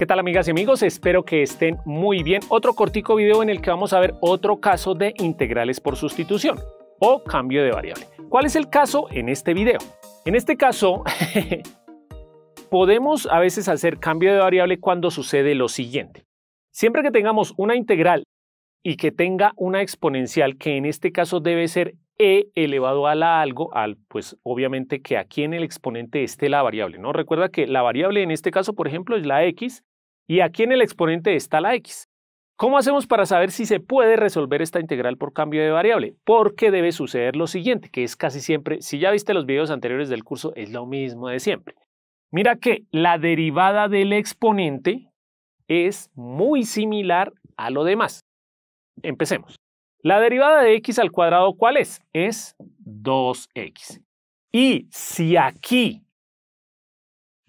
¿Qué tal amigas y amigos? Espero que estén muy bien. Otro cortico video en el que vamos a ver otro caso de integrales por sustitución o cambio de variable. ¿Cuál es el caso en este video? En este caso, podemos a veces hacer cambio de variable cuando sucede lo siguiente. Siempre que tengamos una integral y que tenga una exponencial, que en este caso debe ser e elevado a la algo, al, pues obviamente que aquí en el exponente esté la variable, ¿no? Recuerda que la variable en este caso, por ejemplo, es la x y aquí en el exponente está la x. ¿Cómo hacemos para saber si se puede resolver esta integral por cambio de variable? Porque debe suceder lo siguiente, que es casi siempre, si ya viste los videos anteriores del curso, es lo mismo de siempre. Mira que la derivada del exponente es muy similar a lo demás. Empecemos. La derivada de x al cuadrado, ¿cuál es? Es 2x. Y si aquí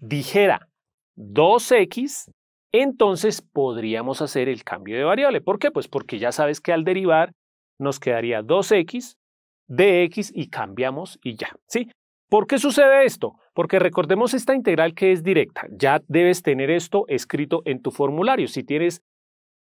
dijera 2x, entonces podríamos hacer el cambio de variable. ¿Por qué? Pues porque ya sabes que al derivar nos quedaría 2x, dx y cambiamos y ya, ¿sí? ¿Por qué sucede esto? Porque recordemos esta integral que es directa. Ya debes tener esto escrito en tu formulario. Si tienes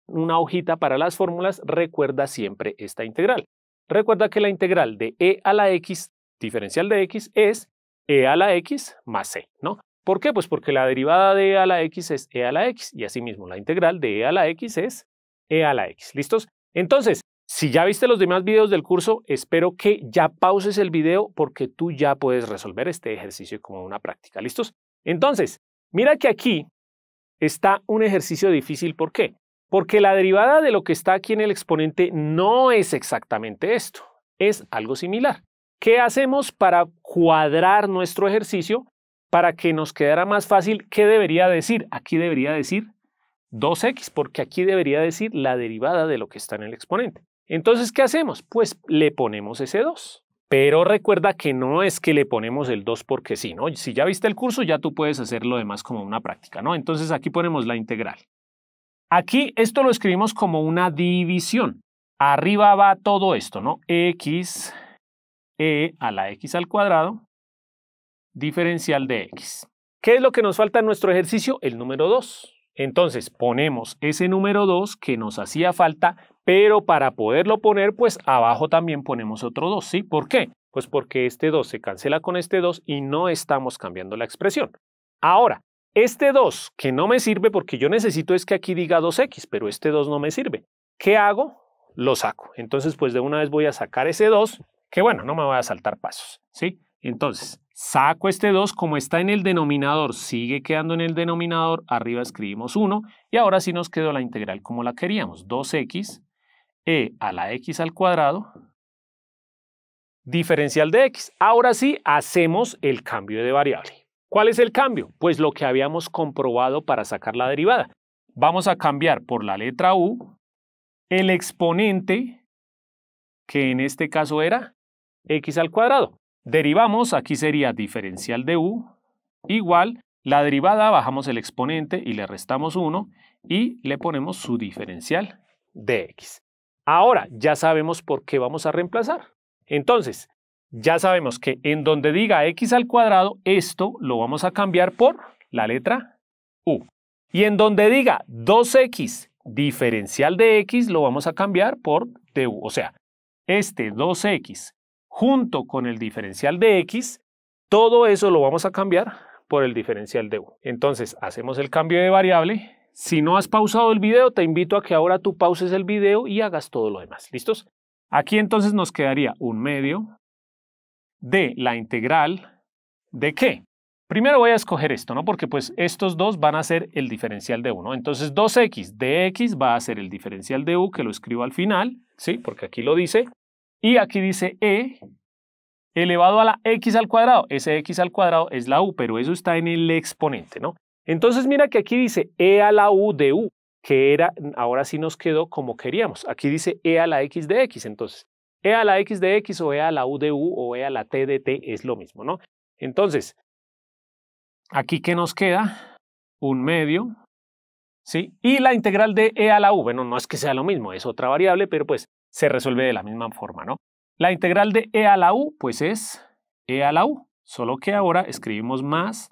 una hojita para las fórmulas, recuerda siempre esta integral. Recuerda que la integral de e a la x, diferencial de x, es e a la x más c, ¿no? ¿Por qué? Pues porque la derivada de e a la x es e a la x y asimismo la integral de e a la x es e a la x. ¿Listos? Entonces, si ya viste los demás videos del curso, espero que ya pauses el video porque tú ya puedes resolver este ejercicio como una práctica. ¿Listos? Entonces, mira que aquí está un ejercicio difícil. ¿Por qué? Porque la derivada de lo que está aquí en el exponente no es exactamente esto, es algo similar. ¿Qué hacemos para cuadrar nuestro ejercicio? para que nos quedara más fácil, ¿qué debería decir? Aquí debería decir 2x, porque aquí debería decir la derivada de lo que está en el exponente. Entonces, ¿qué hacemos? Pues le ponemos ese 2. Pero recuerda que no es que le ponemos el 2 porque sí, ¿no? Si ya viste el curso, ya tú puedes hacer lo demás como una práctica, ¿no? Entonces aquí ponemos la integral. Aquí esto lo escribimos como una división. Arriba va todo esto, ¿no? X, E a la X al cuadrado diferencial de x. ¿Qué es lo que nos falta en nuestro ejercicio? El número 2. Entonces ponemos ese número 2 que nos hacía falta, pero para poderlo poner, pues abajo también ponemos otro 2, ¿sí? ¿Por qué? Pues porque este 2 se cancela con este 2 y no estamos cambiando la expresión. Ahora, este 2 que no me sirve porque yo necesito es que aquí diga 2x, pero este 2 no me sirve. ¿Qué hago? Lo saco. Entonces, pues de una vez voy a sacar ese 2, que bueno, no me voy a saltar pasos, ¿sí? Entonces, Saco este 2, como está en el denominador, sigue quedando en el denominador, arriba escribimos 1 y ahora sí nos quedó la integral como la queríamos, 2x e a la x al cuadrado diferencial de x. Ahora sí hacemos el cambio de variable. ¿Cuál es el cambio? Pues lo que habíamos comprobado para sacar la derivada. Vamos a cambiar por la letra u el exponente, que en este caso era x al cuadrado. Derivamos, aquí sería diferencial de u, igual, la derivada, bajamos el exponente y le restamos 1 y le ponemos su diferencial de x. Ahora, ya sabemos por qué vamos a reemplazar. Entonces, ya sabemos que en donde diga x al cuadrado, esto lo vamos a cambiar por la letra u. Y en donde diga 2x diferencial de x, lo vamos a cambiar por du. O sea, este 2x junto con el diferencial de x, todo eso lo vamos a cambiar por el diferencial de u. Entonces hacemos el cambio de variable. Si no has pausado el video, te invito a que ahora tú pauses el video y hagas todo lo demás. ¿Listos? Aquí entonces nos quedaría un medio de la integral de qué? Primero voy a escoger esto, ¿no? Porque pues estos dos van a ser el diferencial de u. Entonces 2x de x va a ser el diferencial de u, que lo escribo al final, ¿sí? Porque aquí lo dice. Y aquí dice E elevado a la x al cuadrado. Ese x al cuadrado es la u, pero eso está en el exponente, ¿no? Entonces mira que aquí dice e a la u de u, que era, ahora sí nos quedó como queríamos. Aquí dice e a la x de x, entonces e a la x de x o e a la u de u o e a la t de t es lo mismo, ¿no? Entonces, aquí que nos queda un medio, ¿sí? Y la integral de e a la u, bueno, no es que sea lo mismo, es otra variable, pero pues se resuelve de la misma forma, ¿no? La integral de e a la u, pues es e a la u, solo que ahora escribimos más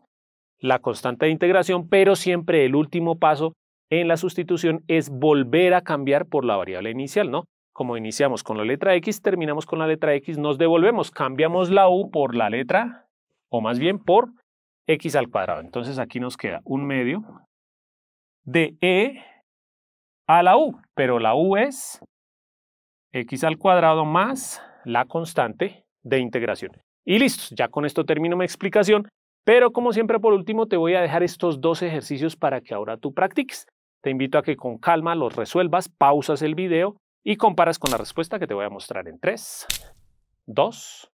la constante de integración, pero siempre el último paso en la sustitución es volver a cambiar por la variable inicial, ¿no? Como iniciamos con la letra x, terminamos con la letra x, nos devolvemos, cambiamos la u por la letra, o más bien por x al cuadrado. Entonces aquí nos queda un medio de e a la u, pero la u es x eh, al cuadrado más la constante de integración. Y listo, ya con esto termino mi explicación, pero como siempre por último te voy a dejar estos dos ejercicios para que ahora tú practiques. Te invito a que con calma los resuelvas, pausas el video y comparas con la respuesta que te voy a mostrar en 3, 2,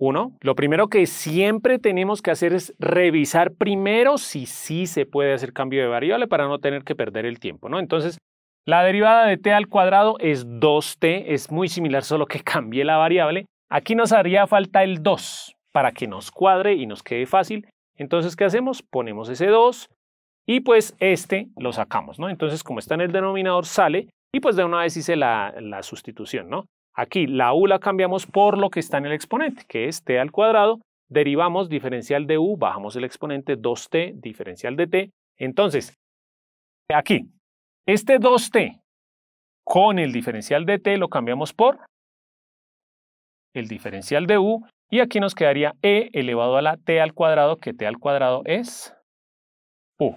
1. Lo primero que siempre tenemos que hacer es revisar primero si sí se puede hacer cambio de variable para no tener que perder el tiempo, ¿no? Entonces, la derivada de t al cuadrado es 2t, es muy similar, solo que cambié la variable. Aquí nos haría falta el 2 para que nos cuadre y nos quede fácil. Entonces, ¿qué hacemos? Ponemos ese 2 y pues este lo sacamos, ¿no? Entonces, como está en el denominador, sale y pues de una vez hice la, la sustitución, ¿no? Aquí la u la cambiamos por lo que está en el exponente, que es t al cuadrado, derivamos diferencial de u, bajamos el exponente 2t, diferencial de t. Entonces, aquí este 2t con el diferencial de t lo cambiamos por el diferencial de u y aquí nos quedaría e elevado a la t al cuadrado, que t al cuadrado es u.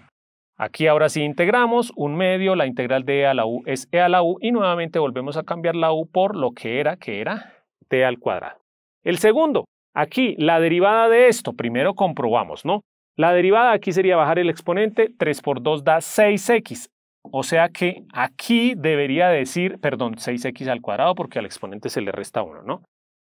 Aquí ahora sí integramos un medio, la integral de e a la u es e a la u y nuevamente volvemos a cambiar la u por lo que era, que era t al cuadrado. El segundo, aquí la derivada de esto, primero comprobamos, ¿no? La derivada aquí sería bajar el exponente, 3 por 2 da 6x. O sea que aquí debería decir, perdón, 6x al cuadrado porque al exponente se le resta 1, ¿no?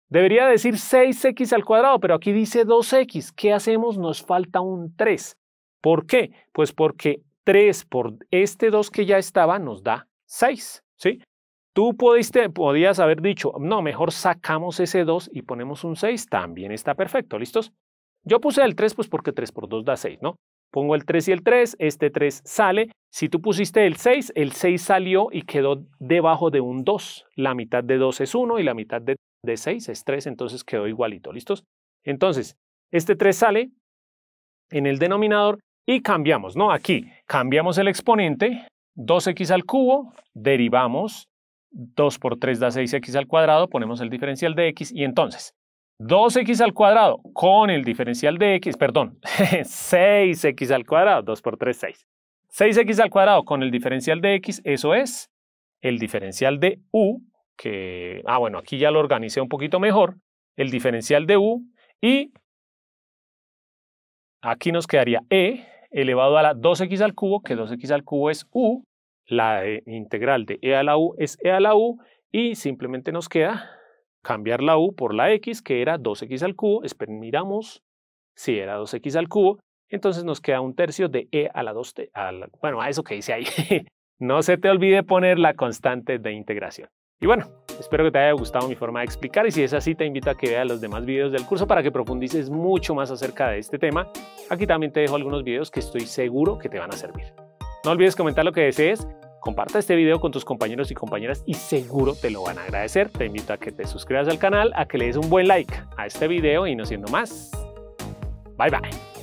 Debería decir 6x al cuadrado, pero aquí dice 2x. ¿Qué hacemos? Nos falta un 3. ¿Por qué? Pues porque 3 por este 2 que ya estaba nos da 6, ¿sí? Tú podías haber dicho, no, mejor sacamos ese 2 y ponemos un 6, también está perfecto, ¿listos? Yo puse el 3 pues porque 3 por 2 da 6, ¿no? Pongo el 3 y el 3, este 3 sale. Si tú pusiste el 6, el 6 salió y quedó debajo de un 2. La mitad de 2 es 1 y la mitad de, 6 es 3, entonces quedó igualito, ¿listos? Entonces, este 3 sale en el denominador y cambiamos, ¿no? Aquí cambiamos el exponente, 2x al cubo, derivamos, 2 por 3 da 6x al cuadrado, ponemos el diferencial de x y entonces 2x al cuadrado con el diferencial de x, perdón, 6x al cuadrado, 2 por 3, 6. 6x al cuadrado con el diferencial de x, eso es el diferencial de u, que, ah bueno, aquí ya lo organicé un poquito mejor, el diferencial de u y aquí nos quedaría e elevado a la 2x al cubo, que 2x al cubo es u, la integral de e a la u es e a la u y simplemente nos queda cambiar la u por la x, que era 2x al cubo, miramos si era 2x al cubo, entonces nos queda un tercio de e a la 2, t, bueno, a eso que dice ahí. no se te olvide poner la constante de integración. Y bueno, espero que te haya gustado mi forma de explicar y si es así te invito a que veas los demás videos del curso para que profundices mucho más acerca de este tema. Aquí también te dejo algunos videos que estoy seguro que te van a servir. No olvides comentar lo que desees Comparta este video con tus compañeros y compañeras y seguro te lo van a agradecer. Te invito a que te suscribas al canal, a que le des un buen like a este video y no siendo más. Bye bye.